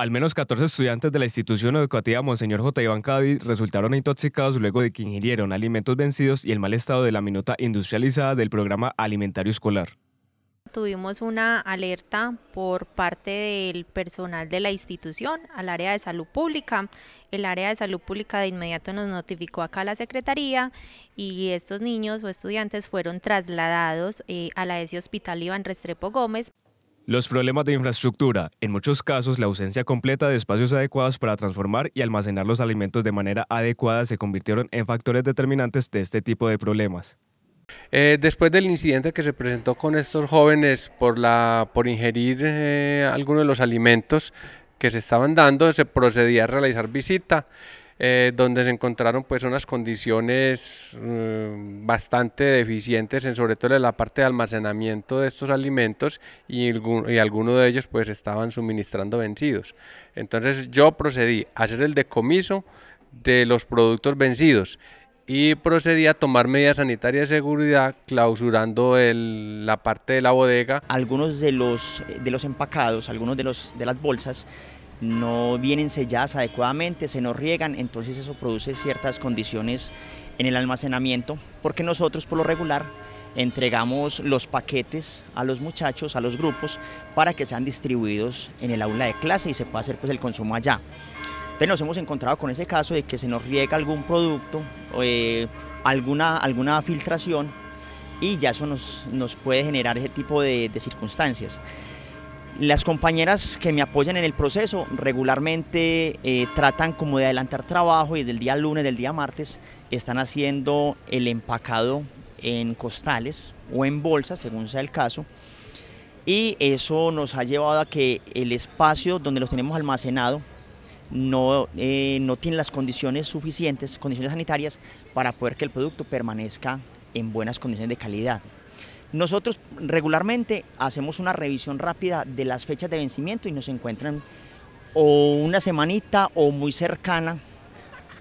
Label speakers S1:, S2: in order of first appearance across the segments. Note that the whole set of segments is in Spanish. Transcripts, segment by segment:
S1: Al menos 14 estudiantes de la institución educativa Monseñor J. Iván Cádiz resultaron intoxicados luego de que ingirieron alimentos vencidos y el mal estado de la minuta industrializada del programa alimentario escolar.
S2: Tuvimos una alerta por parte del personal de la institución al área de salud pública. El área de salud pública de inmediato nos notificó acá a la secretaría y estos niños o estudiantes fueron trasladados eh, a la ese Hospital Iván Restrepo Gómez.
S1: Los problemas de infraestructura, en muchos casos la ausencia completa de espacios adecuados para transformar y almacenar los alimentos de manera adecuada, se convirtieron en factores determinantes de este tipo de problemas.
S3: Eh, después del incidente que se presentó con estos jóvenes por, la, por ingerir eh, algunos de los alimentos que se estaban dando, se procedía a realizar visita. Eh, donde se encontraron pues unas condiciones mm, bastante deficientes, en, sobre todo en la parte de almacenamiento de estos alimentos y, algunos de ellos pues estaban suministrando vencidos. Entonces yo procedí a hacer el decomiso de los productos vencidos y procedí a tomar medidas sanitarias de seguridad clausurando la parte de la bodega. Algunos de los, de los empacados, algunos de, los, de las bolsas
S4: no vienen selladas adecuadamente, se nos riegan, entonces eso produce ciertas condiciones en el almacenamiento, porque nosotros por lo regular entregamos los paquetes a los muchachos, a los grupos, para que sean distribuidos en el aula de clase y se pueda hacer pues, el consumo allá. Entonces nos hemos encontrado con ese caso de que se nos riega algún producto, eh, alguna, alguna filtración, y ya eso nos, nos puede generar ese tipo de circunstancias. Las compañeras que me apoyan en el proceso regularmente eh, tratan como de adelantar trabajo y del día lunes, del día martes, están haciendo el empacado en costales o en bolsas, según sea el caso. Y eso nos ha llevado a que el espacio donde los tenemos almacenado no, eh, no tiene las condiciones suficientes, condiciones sanitarias, para poder que el producto permanezca en buenas condiciones de calidad. Nosotros regularmente hacemos una revisión rápida de las fechas de vencimiento y nos encuentran o una semanita o muy cercana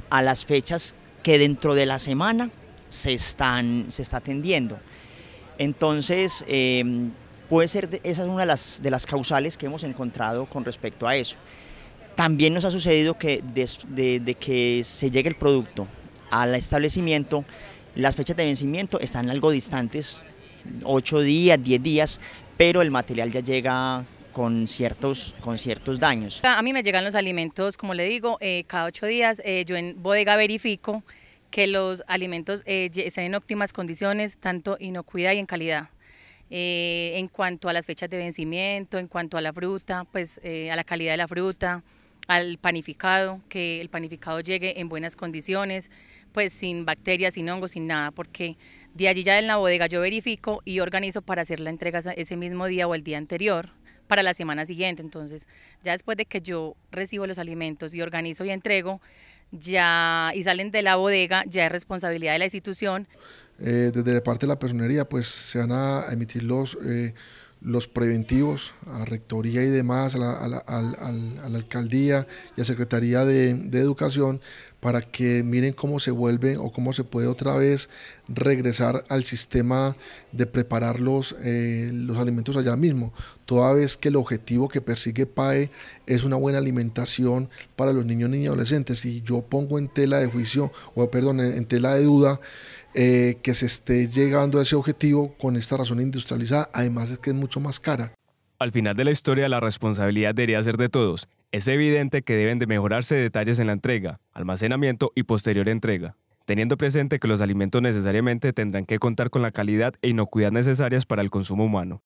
S4: a las fechas que dentro de la semana se, están, se está atendiendo. Entonces, em, puede ser, esa es una de las, causales que hemos encontrado con respecto a eso. También nos ha sucedido que desde que se llegue el producto al establecimiento, las fechas de vencimiento están algo distantes 8 días, 10 días, pero el material ya llega con ciertos, con ciertos daños.
S2: A mí me llegan los alimentos, como le digo, eh, cada 8 días. Eh, yo en bodega verifico que los alimentos eh, estén en óptimas condiciones, tanto inocuidad y en calidad. Eh, en cuanto a las fechas de vencimiento, en cuanto a la fruta, pues a la calidad de la fruta, al panificado, que el panificado llegue en buenas condiciones, pues sin bacterias, sin hongos, sin nada, porque de allí ya en la bodega yo verifico y organizo para hacer la entrega ese mismo día o el día anterior para la semana siguiente. Entonces, ya después de que yo recibo los alimentos y organizo y entrego, ya y salen de la bodega, ya es responsabilidad de la institución.
S5: Eh, desde la parte de la personería, pues se van a emitir los, eh, los preventivos a rectoría y demás, a la, a la, a la, alcaldía y a secretaría de, de educación para que miren cómo se vuelve o cómo se puede otra vez regresar al sistema de preparar eh, los, alimentos allá mismo, toda vez que el objetivo que persigue PAE es una buena alimentación para los niños, niñas y adolescentes. Y yo pongo en tela de juicio, o perdón, en tela de duda, eh, que se esté llegando a ese objetivo con esta razón industrializada, además es que es mucho más cara.
S1: Al final de la historia, la responsabilidad debería ser de todos, es evidente que deben de mejorarse detalles en la entrega, almacenamiento y posterior entrega, teniendo presente que los alimentos necesariamente tendrán que contar con la calidad e inocuidad necesarias para el consumo humano.